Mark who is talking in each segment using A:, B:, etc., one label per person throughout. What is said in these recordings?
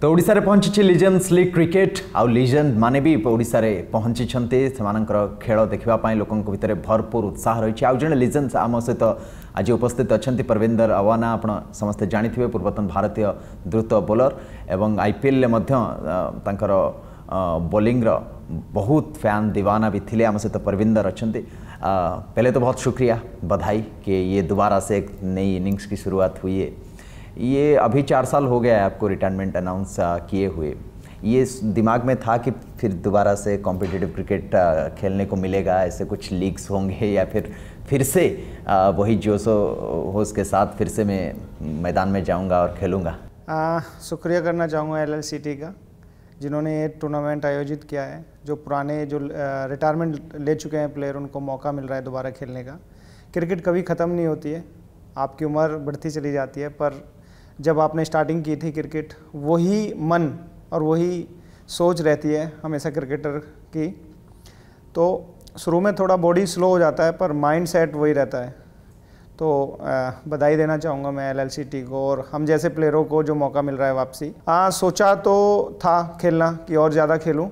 A: तो ओडार पहुंची लिजेन्स लिग क्रिकेट आउ लिजेन्ड मैंने भी ओडार पहुंची खेल देखापी लोकों भितर भरपूर उत्साह रही है आज जन लिजेन्स आम सहित आज उपस्थित अच्छा परविंदर अवाना आप समस्त जानते पूर्वतन भारतीय द्रुत बोलर एवं आईपीएल बोलींग्र बहुत फैन दीवाना भी थे आम सहित परविंदर अच्छा पहले तो बहुत शुक्रिया बधाई कि ये दोबारा से एक नई इनिंग्स की शुरुआत हुई है ये अभी चार साल हो गया है आपको रिटायरमेंट अनाउंस किए हुए ये दिमाग में था कि फिर दोबारा से कॉम्पिटिटिव क्रिकेट खेलने को मिलेगा ऐसे कुछ लीग्स होंगे या फिर फिर से वही जोशो हो के साथ फिर से मैं मैदान में जाऊंगा और खेलूंगा
B: शुक्रिया करना चाहूँगा एल का जिन्होंने ये टूर्नामेंट आयोजित किया है जो पुराने जो रिटायरमेंट ले चुके हैं प्लेयर उनको मौका मिल रहा है दोबारा खेलने का क्रिकेट कभी ख़त्म नहीं होती है आपकी उम्र बढ़ती चली जाती है पर जब आपने स्टार्टिंग की थी क्रिकेट वही मन और वही सोच रहती है हमेशा क्रिकेटर की तो शुरू में थोड़ा बॉडी स्लो हो जाता है पर माइंड सेट वही रहता है तो बधाई देना चाहूँगा मैं एल एल सी टी को और हम जैसे प्लेयरों को जो मौका मिल रहा है वापसी हाँ सोचा तो था खेलना कि और ज़्यादा खेलूँ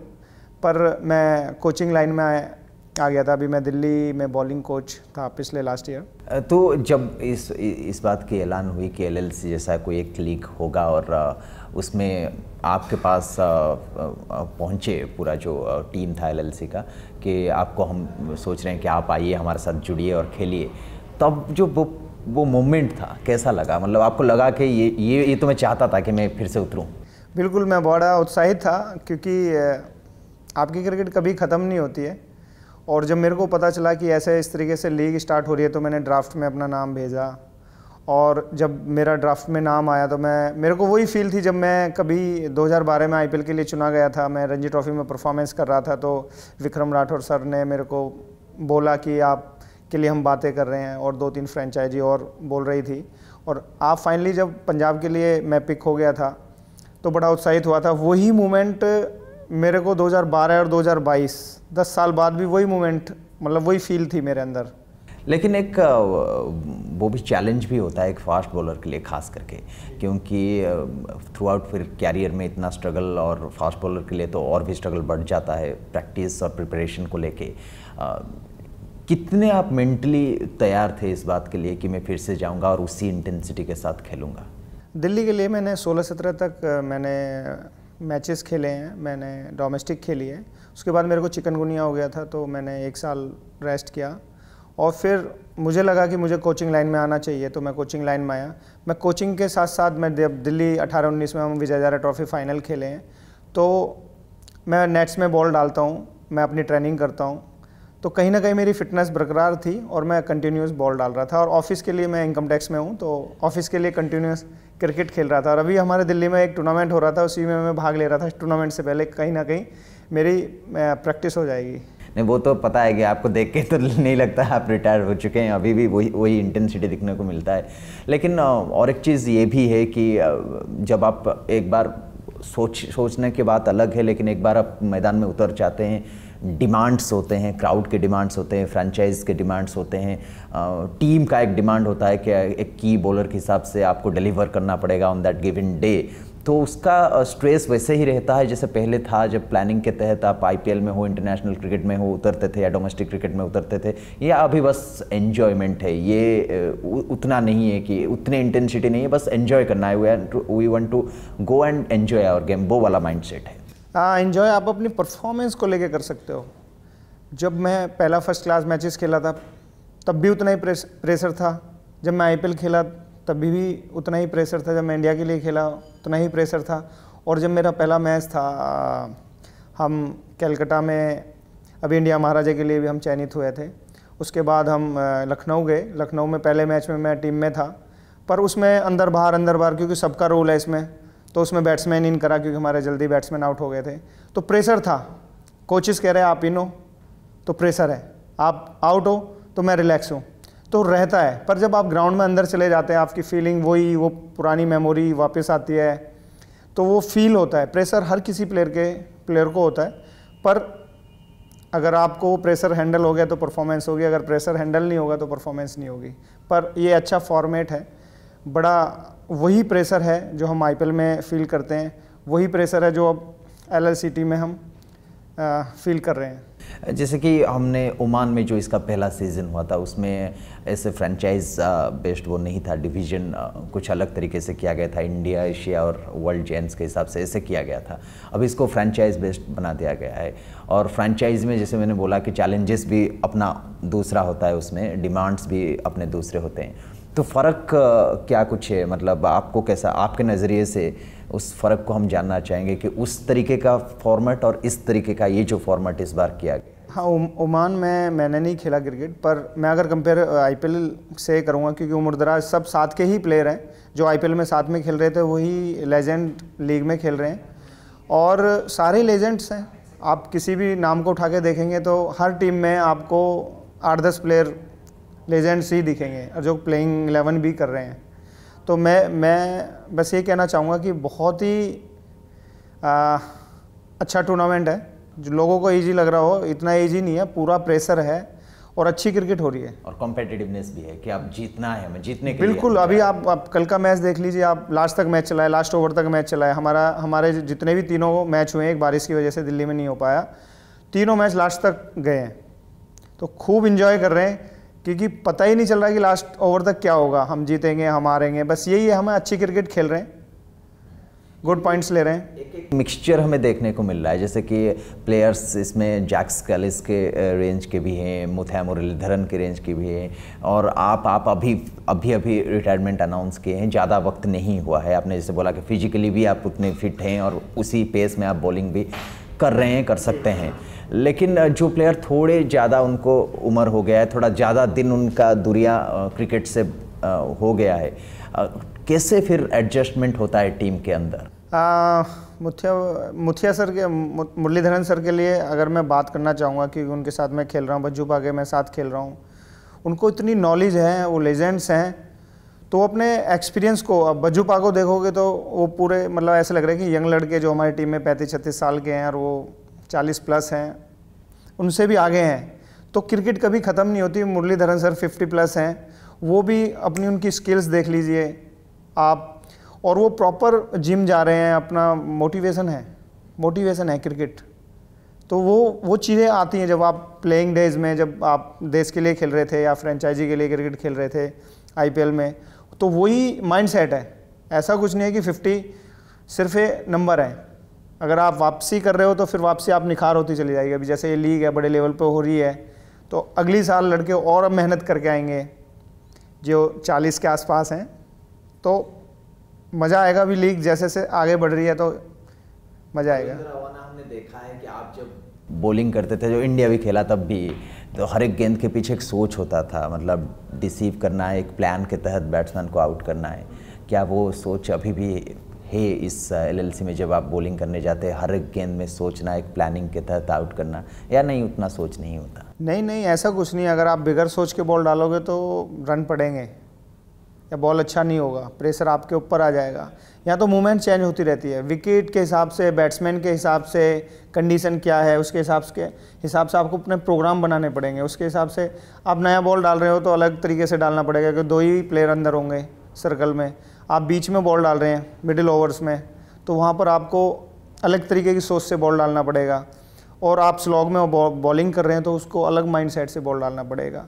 B: पर मैं कोचिंग लाइन में आ गया था अभी मैं दिल्ली में बॉलिंग कोच था पिछले लास्ट ईयर
A: तो जब इस इस बात की ऐलान हुई कि एल जैसा कोई एक लीग होगा और उसमें आपके पास पहुंचे पूरा जो टीम था एल का कि आपको हम सोच रहे हैं कि आप आइए हमारे साथ जुड़िए और खेलिए तब जो वो वो मोमेंट था कैसा लगा मतलब आपको लगा कि ये ये ये तो मैं चाहता था कि मैं फिर से उतरूँ
B: बिल्कुल मैं बड़ा उत्साहित था क्योंकि आपकी क्रिकेट कभी ख़त्म नहीं होती है और जब मेरे को पता चला कि ऐसे इस तरीके से लीग स्टार्ट हो रही है तो मैंने ड्राफ्ट में अपना नाम भेजा और जब मेरा ड्राफ्ट में नाम आया तो मैं मेरे को वही फील थी जब मैं कभी 2012 में आईपीएल के लिए चुना गया था मैं रणजी ट्रॉफी में परफॉर्मेंस कर रहा था तो विक्रम राठौर सर ने मेरे को बोला कि आप के लिए हम बातें कर रहे हैं और दो तीन फ्रेंचाइजी और बोल रही थी और आप फाइनली जब पंजाब के लिए मैं पिक हो गया था तो बड़ा उत्साहित हुआ था वही मोमेंट मेरे को 2012 और 2022 10 साल बाद भी वही मोमेंट मतलब वही फील थी मेरे अंदर
A: लेकिन एक वो भी चैलेंज भी होता है एक फास्ट बॉलर के लिए खास करके क्योंकि थ्रू आउट फिर कैरियर में इतना स्ट्रगल और फास्ट बॉलर के लिए तो और भी स्ट्रगल बढ़ जाता है प्रैक्टिस और प्रिपरेशन को लेके कितने आप मेंटली तैयार थे इस बात के लिए कि मैं फिर से जाऊंगा और उसी इंटेंसिटी के साथ खेलूंगा
B: दिल्ली के लिए मैंने 16 सत्रह तक मैंने मैचेस खेले हैं मैंने डोमेस्टिक खेली है उसके बाद मेरे को चिकनगुनिया हो गया था तो मैंने एक साल रेस्ट किया और फिर मुझे लगा कि मुझे कोचिंग लाइन में आना चाहिए तो मैं कोचिंग लाइन में आया मैं कोचिंग के साथ साथ मैं दिल्ली अठारह उन्नीस में हम विजय जारा ट्रॉफी फाइनल खेले हैं तो मैं नेट्स में बॉल डालता हूँ मैं अपनी ट्रेनिंग करता हूँ तो कहीं ना कहीं मेरी फिटनेस बरकरार थी और मैं कंटिन्यूस बॉल डाल रहा था और ऑफिस के लिए मैं इनकम टैक्स में हूँ तो ऑफिस के लिए कंटिन्यूस क्रिकेट खेल रहा था और अभी हमारे दिल्ली में एक टूर्नामेंट हो रहा था उसी में मैं भाग ले रहा था टूर्नामेंट से पहले कहीं ना कहीं मेरी प्रैक्टिस हो जाएगी
A: नहीं वो तो पता है कि आपको देख के तो नहीं लगता आप रिटायर हो चुके हैं अभी भी वही वही इंटेंसिटी दिखने को मिलता है लेकिन और एक चीज़ ये भी है कि जब आप एक बार सोच सोचने के बाद अलग है लेकिन एक बार आप मैदान में उतर जाते हैं डिमांड्स होते हैं क्राउड के डिमांड्स होते हैं फ्रेंचाइज के डिमांड्स होते हैं टीम का एक डिमांड होता है कि एक की बॉलर के हिसाब से आपको डिलीवर करना पड़ेगा ऑन दैट गिवन डे तो उसका स्ट्रेस वैसे ही रहता है जैसे पहले था जब प्लानिंग के तहत आप आई में हो इंटरनेशनल क्रिकेट में हो उतरते थे या डोमेस्टिक क्रिकेट में उतरते थे या अभी बस एन्जॉयमेंट है ये उतना नहीं है कि उतने इंटेंसिटी नहीं है बस एन्जॉय करना है we want to go and enjoy our game वो वाला माइंड सेट है
B: इन्जॉय हाँ, आप अपनी परफॉर्मेंस को लेके कर सकते हो जब मैं पहला फर्स्ट क्लास मैचेस खेला था तब भी उतना ही प्रेशर था जब मैं आईपीएल खेला तभी भी उतना ही प्रेशर था जब मैं इंडिया के लिए खेला उतना ही प्रेशर था और जब मेरा पहला मैच था हम कलकत्ता में अभी इंडिया महाराजा के लिए भी हम चयनित हुए थे उसके बाद हम लखनऊ गए लखनऊ में पहले मैच में मैं टीम में था पर उसमें अंदर बाहर अंदर बाहर क्योंकि सबका रोल है इसमें तो उसमें बैट्समैन इन करा क्योंकि हमारे जल्दी बैट्समैन आउट हो गए थे तो प्रेशर था कोचेस कह रहे हैं आप इन हो तो प्रेशर है आप आउट हो तो मैं रिलैक्स हूँ तो रहता है पर जब आप ग्राउंड में अंदर चले जाते हैं आपकी फीलिंग वही वो पुरानी मेमोरी वापस आती है तो वो फील होता है प्रेशर हर किसी प्लेयर के प्लेयर को होता है पर अगर आपको प्रेशर हैंडल हो गया तो परफॉर्मेंस होगी अगर प्रेशर हैंडल नहीं होगा तो परफॉर्मेंस नहीं होगी पर ये अच्छा फॉर्मेट है बड़ा वही प्रेशर है जो हम आई में फील करते हैं वही प्रेशर है जो अब एल में हम फील कर रहे हैं
A: जैसे कि हमने ओमान में जो इसका पहला सीज़न हुआ था उसमें ऐसे फ्रेंचाइज बेस्ड वो नहीं था डिवीजन कुछ अलग तरीके से किया गया था इंडिया एशिया और वर्ल्ड जेंट्स के हिसाब से ऐसे किया गया था अब इसको फ्रेंचाइज बेस्ड बना दिया गया है और फ्रेंचाइज में जैसे मैंने बोला कि चैलेंजेस भी अपना दूसरा होता है उसमें डिमांड्स भी अपने दूसरे होते हैं तो फ़र्क क्या कुछ है मतलब आपको कैसा आपके नज़रिए से उस फ़र्क को हम जानना चाहेंगे कि उस तरीके का फॉर्मेट और इस तरीके का ये जो फॉर्मेट इस बार किया गया
B: हाँ ओमान में मैंने नहीं खेला क्रिकेट पर मैं अगर कंपेयर आईपीएल से करूँगा क्योंकि उमर दराज सब साथ के ही प्लेयर हैं जो आईपीएल में साथ में खेल रहे थे वही लेजेंड लीग में खेल रहे हैं और सारे लेजेंड्स हैं आप किसी भी नाम को उठा के देखेंगे तो हर टीम में आपको आठ दस प्लेयर लेजेंड्स ही दिखेंगे और जो प्लेइंग एलेवन भी कर रहे हैं तो मैं मैं बस ये कहना चाहूँगा कि बहुत ही आ, अच्छा टूर्नामेंट है जो लोगों को ईजी लग रहा हो इतना ईजी नहीं है पूरा प्रेशर है और अच्छी क्रिकेट हो रही है
A: और कॉम्पिटेटिवनेस भी है कि आप जीतना है जीतने के बिल्कुल लिए अभी
B: आप, आप कल का मैच देख लीजिए आप लास्ट तक मैच चलाए लास्ट ओवर तक मैच चलाए हमारा हमारे जितने भी तीनों मैच हुए एक बारिश की वजह से दिल्ली में नहीं हो पाया तीनों मैच लास्ट तक गए हैं तो खूब इन्जॉय कर रहे हैं क्योंकि पता ही नहीं चल रहा कि लास्ट ओवर तक क्या होगा हम जीतेंगे हम हारेंगे बस यही है हमें अच्छी क्रिकेट खेल रहे हैं गुड पॉइंट्स ले रहे हैं
A: एक एक मिक्सचर हमें देखने को मिल रहा है जैसे कि प्लेयर्स इसमें जैक्स कैलिस के रेंज के भी हैं मुथया मुरलीधरन के रेंज के भी हैं और आप आप अभी अभी अभी रिटायरमेंट अनाउंस किए हैं ज़्यादा वक्त नहीं हुआ है आपने जैसे बोला कि फिजिकली भी आप उतने फिट हैं और उसी पेस में आप बॉलिंग भी कर रहे हैं कर सकते हैं लेकिन जो प्लेयर थोड़े ज़्यादा उनको उम्र हो गया है थोड़ा ज़्यादा दिन उनका दूरिया क्रिकेट से हो गया है कैसे फिर एडजस्टमेंट होता है टीम के अंदर
B: मुथिया मुथिया सर के मुरलीधरन सर के लिए अगर मैं बात करना चाहूँगा क्योंकि उनके साथ मैं खेल रहा हूँ बज्जू पागे मैं साथ खेल रहा हूँ उनको इतनी नॉलेज है वो लेजेंड्स हैं तो वो अपने एक्सपीरियंस को अब बज्जू पागो देखोगे तो वो पूरे मतलब ऐसे लग रहा है कि यंग लड़के जो हमारी टीम में पैंतीस छत्तीस साल के हैं और वो चालीस प्लस हैं उनसे भी आगे हैं तो क्रिकेट कभी ख़त्म नहीं होती मुरलीधरन सर फिफ्टी प्लस हैं वो भी अपनी उनकी स्किल्स देख लीजिए आप और वो प्रॉपर जिम जा रहे हैं अपना मोटिवेशन है मोटिवेशन है क्रिकेट तो वो वो चीज़ें आती हैं जब आप प्लेइंग डेज में जब आप देश के लिए खेल रहे थे या फ्रेंचाइजी के लिए क्रिकेट खेल रहे थे आईपीएल में तो वही माइंडसेट है ऐसा कुछ नहीं है कि 50 सिर्फ नंबर है अगर आप वापसी कर रहे हो तो फिर वापसी आप निखार होती चली जाएगी अभी जैसे ये लीग है बड़े लेवल पर हो रही है तो अगली साल लड़के और मेहनत करके आएंगे जो चालीस के आसपास हैं तो मज़ा आएगा अभी लीग जैसे जैसे आगे बढ़ रही है तो
A: मज़ा आएगा हमने देखा है कि आप जब बॉलिंग करते थे जो इंडिया भी खेला तब भी तो हर एक गेंद के पीछे एक सोच होता था मतलब डिसीव करना है एक प्लान के तहत बैट्समैन को आउट करना है क्या वो सोच अभी भी हे इस एलएलसी में जब आप बॉलिंग करने जाते हैं हर एक गेंद में सोचना एक प्लानिंग के तहत आउट करना या नहीं उतना सोच नहीं होता
B: नहीं नहीं ऐसा कुछ नहीं अगर आप बिगर सोच के बॉल डालोगे तो रन पड़ेंगे या बॉल अच्छा नहीं होगा प्रेशर आपके ऊपर आ जाएगा या तो मूवमेंट चेंज होती रहती है विकेट के हिसाब से बैट्समैन के हिसाब से कंडीशन क्या है उसके हिसाब से हिसाब से आपको अपने प्रोग्राम बनाने पड़ेंगे उसके हिसाब से आप नया बॉल डाल रहे हो तो अलग तरीके से डालना पड़ेगा क्योंकि दो ही प्लेयर अंदर होंगे सर्कल में आप बीच में बॉल डाल रहे हैं मिडिल ओवर्स में तो वहाँ पर आपको अलग तरीके की सोच से बॉल डालना पड़ेगा और आप स्लॉग में बॉलिंग कर रहे हैं तो उसको अलग माइंड से बॉल डालना पड़ेगा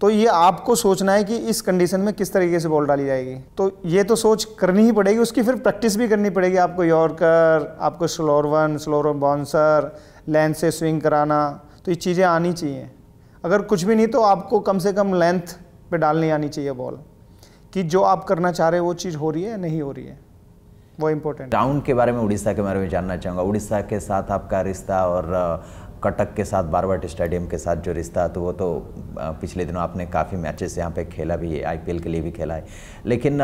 B: तो ये आपको सोचना है कि इस कंडीशन में किस तरीके से बॉल डाली जाएगी तो ये तो सोच करनी ही पड़ेगी उसकी फिर प्रैक्टिस भी करनी पड़ेगी आपको यॉर्कर आपको स्लोरवन स्लोर बाउंसर लेंथ से स्विंग कराना तो ये चीज़ें आनी चाहिए अगर कुछ भी नहीं तो आपको कम से कम लेंथ पे डालनी आनी चाहिए बॉल कि जो आप करना चाह रहे हो वो चीज़ हो रही है या नहीं हो रही है वो इम्पोर्टेंट
A: टाउन के बारे में उड़ीसा के बारे में जानना चाहूँगा उड़ीसा के साथ आपका रिश्ता और कटक के साथ बारवाट स्टेडियम के साथ जो रिश्ता तो वो तो पिछले दिनों आपने काफ़ी मैचेस यहाँ पे खेला भी है आईपीएल के लिए भी खेला है लेकिन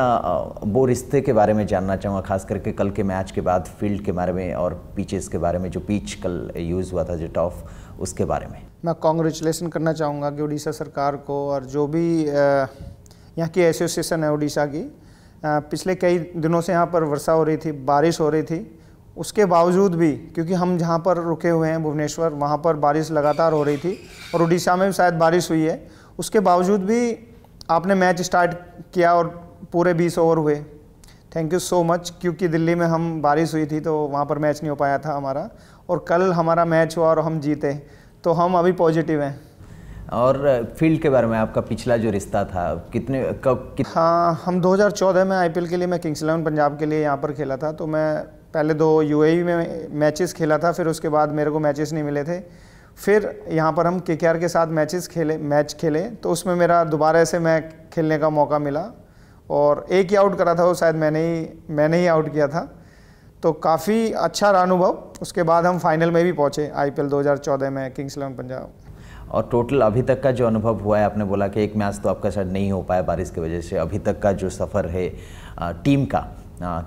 A: वो रिश्ते के बारे में जानना चाहूँगा खास करके कल के मैच के बाद फील्ड के बारे में और पीचेस के बारे में जो पीच कल यूज़ हुआ था जो टॉफ उसके बारे में
B: मैं कॉन्ग्रेचुलेसन करना चाहूँगा कि उड़ीसा सरकार को और जो भी आ... यहाँ की एसोसिएशन है उड़ीसा की पिछले कई दिनों से यहाँ पर वर्षा हो रही थी बारिश हो रही थी उसके बावजूद भी क्योंकि हम जहाँ पर रुके हुए हैं भुवनेश्वर वहाँ पर बारिश लगातार हो रही थी और उड़ीसा में भी शायद बारिश हुई है उसके बावजूद भी आपने मैच स्टार्ट किया और पूरे बीस ओवर हुए थैंक यू सो मच क्योंकि दिल्ली में हम बारिश हुई थी तो वहाँ पर मैच नहीं हो पाया था हमारा और कल हमारा मैच हुआ और हम जीते तो हम अभी पॉजिटिव हैं
A: और फील्ड के बारे में आपका पिछला जो रिश्ता था कितने कब कित... हाँ
B: हम 2014 में आईपीएल के लिए मैं किंग्स इलेवन पंजाब के लिए यहाँ पर खेला था तो मैं पहले दो यूएई e में मैचेस खेला था फिर उसके बाद मेरे को मैचेस नहीं मिले थे फिर यहाँ पर हम के के साथ मैचेस खेले मैच खेले तो उसमें मेरा दोबारा से मैं खेलने का मौका मिला और एक ही आउट करा था वो शायद मैंने ही मैंने ही आउट किया था तो काफ़ी अच्छा रहा अनुभव उसके बाद हम फाइनल में भी पहुँचे आईपीएल 2014 में किंग्स इलेवन पंजाब
A: और टोटल अभी तक का जो अनुभव हुआ है आपने बोला कि एक मैच तो आपका शायद नहीं हो पाया बारिश की वजह से अभी तक का जो सफ़र है टीम का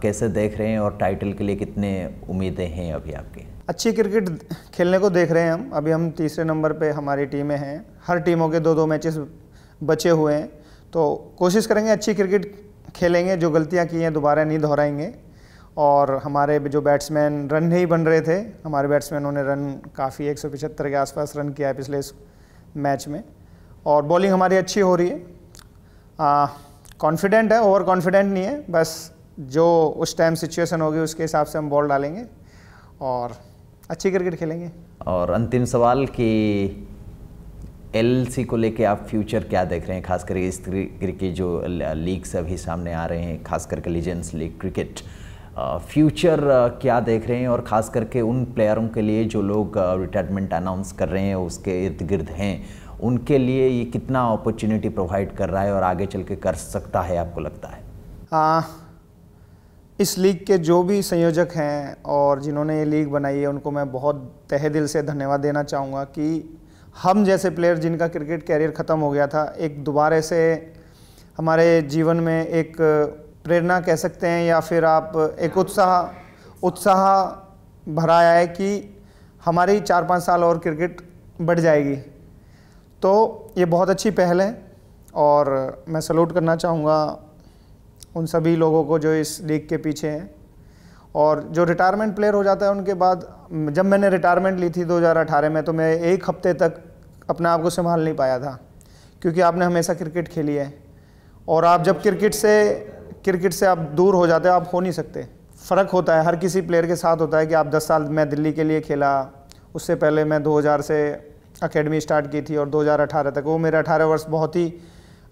A: कैसे देख रहे हैं और टाइटल के लिए कितने उम्मीदें हैं अभी आपकी
B: अच्छी क्रिकेट खेलने को देख रहे हैं हम अभी हम तीसरे नंबर पे हमारी टीमें हैं हर टीमों के दो दो मैचेस बचे हुए हैं तो कोशिश करेंगे अच्छी क्रिकेट खेलेंगे जो गलतियाँ की हैं दोबारा नहीं दोहराएंगे और हमारे जो बैट्समैन रन नहीं बन रहे थे हमारे बैट्समैनों ने रन काफ़ी एक के आसपास रन किया है पिछले मैच में और बॉलिंग हमारी अच्छी हो रही है कॉन्फिडेंट है ओवर कॉन्फिडेंट नहीं है बस जो उस टाइम सिचुएशन होगी उसके हिसाब से हम बॉल डालेंगे और अच्छी क्रिकेट खेलेंगे
A: और अंतिम सवाल कि सी को लेके आप फ्यूचर क्या देख रहे हैं खास करके इस क्रिकेट जो लीग्स अभी सामने आ रहे हैं खास करके legends league cricket future uh, क्या देख रहे हैं और ख़ास करके उन प्लेयरों के लिए जो लोग रिटायरमेंट अनाउंस कर रहे हैं उसके इर्द गिर्द हैं उनके लिए ये कितना अपॉर्चुनिटी प्रोवाइड कर रहा है और आगे चल के कर सकता है आपको लगता है
B: आ, इस लीग के जो भी संयोजक हैं और जिन्होंने ये लीग बनाई है उनको मैं बहुत तहे दिल से धन्यवाद देना चाहूँगा कि हम जैसे प्लेयर जिनका क्रिकेट कैरियर ख़त्म हो गया था एक दोबारे से हमारे जीवन में एक प्रेरणा कह सकते हैं या फिर आप एक उत्साह उत्साह भराया है कि हमारी चार पाँच साल और क्रिकेट बढ़ जाएगी तो ये बहुत अच्छी पहल है और मैं सलूट करना चाहूँगा उन सभी लोगों को जो इस लीग के पीछे हैं और जो रिटायरमेंट प्लेयर हो जाता है उनके बाद जब मैंने रिटायरमेंट ली थी 2018 में तो मैं एक हफ्ते तक अपने आप को संभाल नहीं पाया था क्योंकि आपने हमेशा क्रिकेट खेली है और आप जब क्रिकेट से क्रिकेट से आप दूर हो जाते हो आप हो नहीं सकते फ़र्क होता है हर किसी प्लेयर के साथ होता है कि आप 10 साल मैं दिल्ली के लिए खेला उससे पहले मैं 2000 से अकेडमी स्टार्ट की थी और 2018 तक वो मेरे 18 वर्ष बहुत ही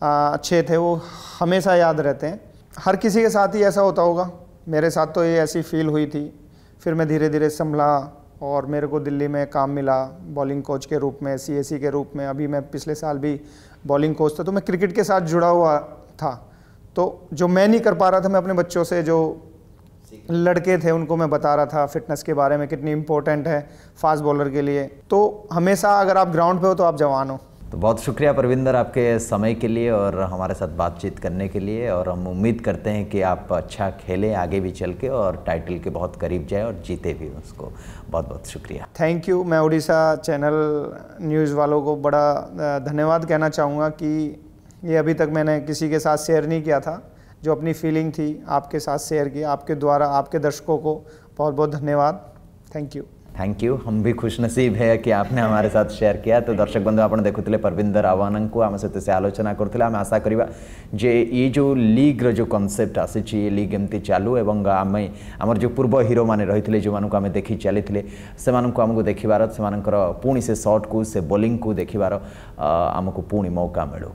B: आ, अच्छे थे वो हमेशा याद रहते हैं हर किसी के साथ ही ऐसा होता होगा मेरे साथ तो ये ऐसी फील हुई थी फिर मैं धीरे धीरे संभला और मेरे को दिल्ली में काम मिला बॉलिंग कोच के रूप में सी e के रूप में अभी मैं पिछले साल भी बॉलिंग कोच था तो मैं क्रिकेट के साथ जुड़ा हुआ था तो जो मैं नहीं कर पा रहा था मैं अपने बच्चों से जो लड़के थे उनको मैं बता रहा था फिटनेस के बारे में कितनी इंपॉर्टेंट है फास्ट बॉलर के लिए तो हमेशा अगर आप ग्राउंड पे हो तो आप जवान
A: हो तो बहुत शुक्रिया परविंदर आपके समय के लिए और हमारे साथ बातचीत करने के लिए और हम उम्मीद करते हैं कि आप अच्छा खेलें आगे भी चल के और टाइटल के बहुत करीब जाए और जीते भी उसको बहुत बहुत शुक्रिया
B: थैंक यू मैं उड़ीसा चैनल न्यूज़ वालों को बड़ा धन्यवाद कहना चाहूँगा कि ये अभी तक मैंने किसी के साथ शेयर नहीं किया था जो अपनी फीलिंग थी आपके साथ शेयर की आपके द्वारा आपके दर्शकों को बहुत बहुत धन्यवाद थैंक यू
A: थैंक यू हम भी खुश नसीब है कि आपने हमारे साथ शेयर किया तो दर्शक बंधु आप देखुले परविंदर आह्वान को आम सहित से आलोचना करुले आम आशा करवा ये जो लिग्र जो कनसेप्ट आसी लिग एम चलू एवं आम आमर जो पूर्व हिरो मैंने रही थे जो मानक आम देखी चली आमको देखार से पुणी से सर्ट को से बोली को देखार आमको पुणी मौका मिलू